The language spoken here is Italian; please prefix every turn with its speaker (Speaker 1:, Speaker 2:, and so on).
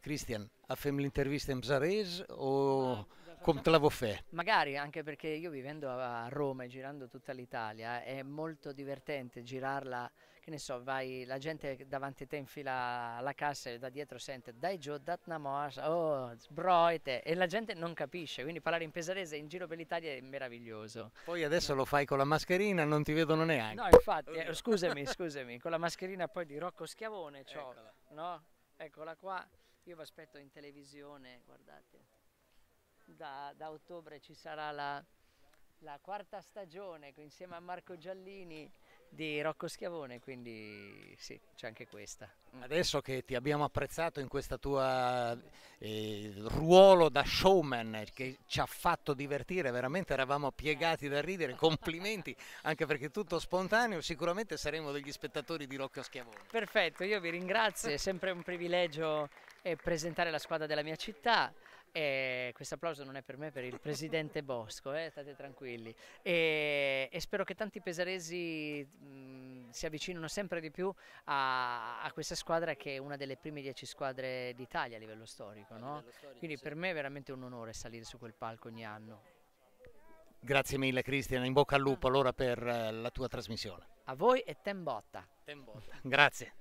Speaker 1: Cristian, a fem l'intervista in Zarez o come te la vuoi fare?
Speaker 2: Magari, anche perché io vivendo a Roma e girando tutta l'Italia è molto divertente girarla, che ne so, vai, la gente davanti a te infila la cassa e da dietro sente dai giù, datna na oh, sbroite, e la gente non capisce, quindi parlare in pesarese in giro per l'Italia è meraviglioso.
Speaker 1: Poi adesso lo fai con la mascherina, non ti vedono neanche. No,
Speaker 2: infatti, eh, scusami, scusami, con la mascherina poi di Rocco Schiavone, ciò, no? Eccola qua. Io vi aspetto in televisione, guardate. Da, da ottobre ci sarà la, la quarta stagione insieme a Marco Giallini di Rocco Schiavone, quindi sì, c'è anche questa.
Speaker 1: Mm. Adesso che ti abbiamo apprezzato in questo tuo eh, ruolo da showman eh, che ci ha fatto divertire, veramente eravamo piegati da ridere, complimenti anche perché tutto spontaneo, sicuramente saremo degli spettatori di Rocco Schiavone.
Speaker 2: Perfetto, io vi ringrazio, è sempre un privilegio e presentare la squadra della mia città. E questo applauso non è per me, per il presidente Bosco, eh, state tranquilli. E, e, spero che tanti pesaresi mh, si avvicinino sempre di più a, a, questa squadra che è una delle prime dieci squadre d'Italia a livello storico. No? Quindi per me è veramente un onore salire su quel palco ogni
Speaker 1: anno. Grazie mille Cristian, in bocca al lupo ah. allora per eh, la tua trasmissione.
Speaker 2: A voi e Ten botta.
Speaker 1: Grazie.